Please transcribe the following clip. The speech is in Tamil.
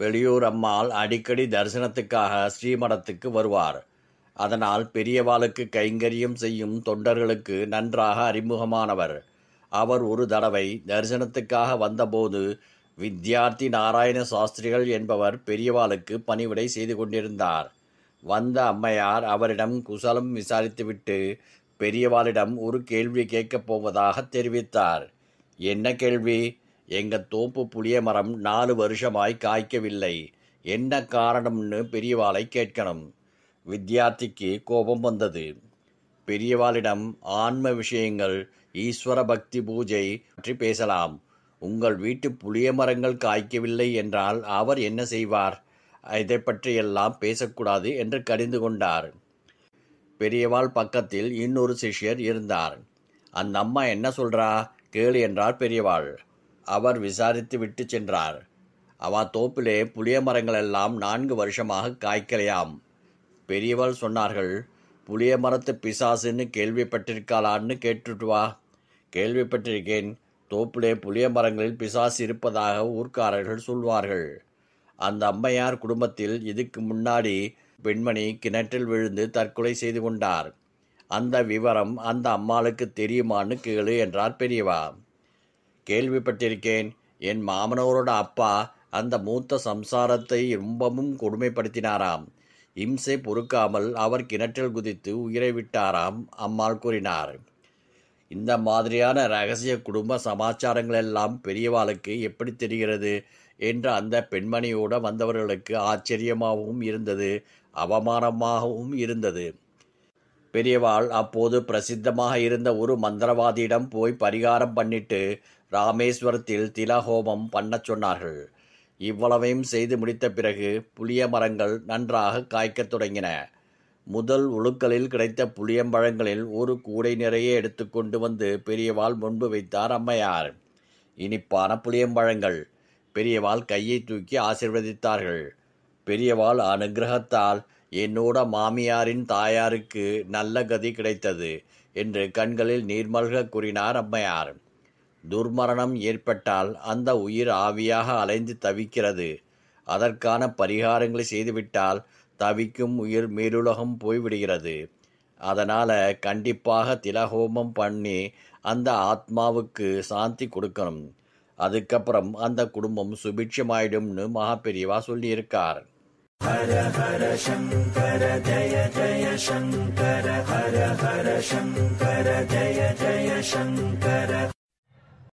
வெளியூர் அம்மாள் அடிக்கடி தரிசனத்துக்காக ஸ்ரீமடத்துக்கு வருவார் அதனால் பெரியவாளுக்கு கைங்கரியம் செய்யும் தொண்டர்களுக்கு நன்றாக அறிமுகமானவர் அவர் ஒரு தடவை தரிசனத்துக்காக வந்தபோது வித்யார்த்தி நாராயண சாஸ்திரிகள் என்பவர் பெரியவாளுக்கு பணிவிடை செய்து கொண்டிருந்தார் வந்த அம்மையார் அவரிடம் குசலம் விசாரித்துவிட்டு பெரியவாளிடம் ஒரு கேள்வி கேட்கப் போவதாக தெரிவித்தார் என்ன கேள்வி எங்கள் தோப்பு புளிய மரம் நாலு வருஷமாய் காய்க்கவில்லை என்ன காரணம்னு பெரியவாளை கேட்கணும் வித்யார்த்திக்கு கோபம் வந்தது பெரியவாளிடம் ஆன்ம விஷயங்கள் ஈஸ்வர பக்தி பூஜை பற்றி பேசலாம் உங்கள் வீட்டு புளிய மரங்கள் காய்க்கவில்லை என்றால் அவர் என்ன செய்வார் இதை பற்றியெல்லாம் பேசக்கூடாது என்று கடிந்து கொண்டார் பெரியவாள் பக்கத்தில் இன்னொரு சிஷ்யர் இருந்தார் அந்த அம்மா என்ன சொல்றா கேளு என்றார் பெரியவாள் அவர் விசாரித்து விட்டு சென்றார் அவ தோப்பிலே புளிய மரங்கள் எல்லாம் நான்கு வருஷமாக காய்க்கலையாம் பெரியவள் சொன்னார்கள் புளிய மரத்து பிசாசுன்னு கேள்விப்பட்டிருக்காளான்னு கேட்டுட்டு வா கேள்விப்பட்டிருக்கேன் தோப்பிலே புளிய மரங்களில் பிசாசு இருப்பதாக ஊர்க்காரர்கள் சொல்வார்கள் அந்த அம்மையார் குடும்பத்தில் இதுக்கு முன்னாடி பெண்மணி கிணற்றில் விழுந்து தற்கொலை செய்து கொண்டார் அந்த விவரம் அந்த அம்மாளுக்கு தெரியுமான்னு கேளு என்றார் பெரியவா கேள்விப்பட்டிருக்கேன் என் மாமனோரோட அப்பா அந்த மூத்த சம்சாரத்தை ரொம்பவும் கொடுமைப்படுத்தினாராம் இம்சை பொறுக்காமல் அவர் கிணற்றில் குதித்து உயிரை விட்டாராம் அம்மாள் கூறினார் இந்த மாதிரியான ரகசிய குடும்ப சமாச்சாரங்கள் எல்லாம் பெரியவாளுக்கு எப்படி தெரிகிறது என்று அந்த பெண்மணியோடு வந்தவர்களுக்கு ஆச்சரியமாகவும் இருந்தது அவமானமாகவும் இருந்தது பெரியவாள் அப்போது பிரசித்தமாக இருந்த ஒரு மந்திரவாதியிடம் போய் பரிகாரம் பண்ணிட்டு ராமேஸ்வரத்தில் திலஹோமம் பண்ணச் சொன்னார்கள் இவ்வளவையும் செய்து முடித்த பிறகு புளிய மரங்கள் நன்றாக காய்க்கத் தொடங்கின முதல் உழுக்களில் கிடைத்த புளியம்பழங்களில் ஒரு கூடை நிறைய எடுத்துக்கொண்டு வந்து பெரியவாள் முன்பு வைத்தார் அம்மையார் இனிப்பான புளியம்பழங்கள் பெரியவாள் கையை தூக்கி ஆசிர்வதித்தார்கள் பெரியவாள் அனுகிரகத்தால் என்னோட மாமியாரின் தாயாருக்கு நல்ல கதி கிடைத்தது என்று கண்களில் நீர்மல்க கூறினார் அம்மையார் துர்மரணம் ஏற்பட்டால் அந்த உயிர் ஆவியாக அலைந்து தவிக்கிறது அதற்கான பரிகாரங்களை செய்துவிட்டால் தவிக்கும் உயிர் மேலுலகம் போய்விடுகிறது அதனால் கண்டிப்பாக திலஹோமம் பண்ணி அந்த ஆத்மாவுக்கு சாந்தி கொடுக்கணும் அதுக்கப்புறம் அந்த குடும்பம் சுபிட்சமாயிடும்னு மகாபெரியவா சொல்லியிருக்கார் ஹர ஹர சங்கர ஜய ஜய சங்கர ஹர ஹர சங்கர ஜய ஜய சங்கர